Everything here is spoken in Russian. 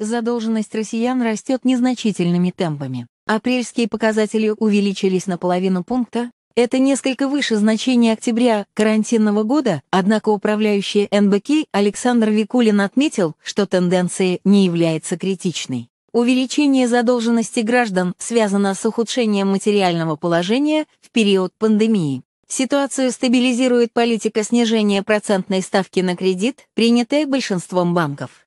задолженность россиян растет незначительными темпами. Апрельские показатели увеличились на половину пункта, это несколько выше значения октября карантинного года, однако управляющий НБК Александр Викулин отметил, что тенденция не является критичной. Увеличение задолженности граждан связано с ухудшением материального положения в период пандемии. Ситуацию стабилизирует политика снижения процентной ставки на кредит, принятая большинством банков.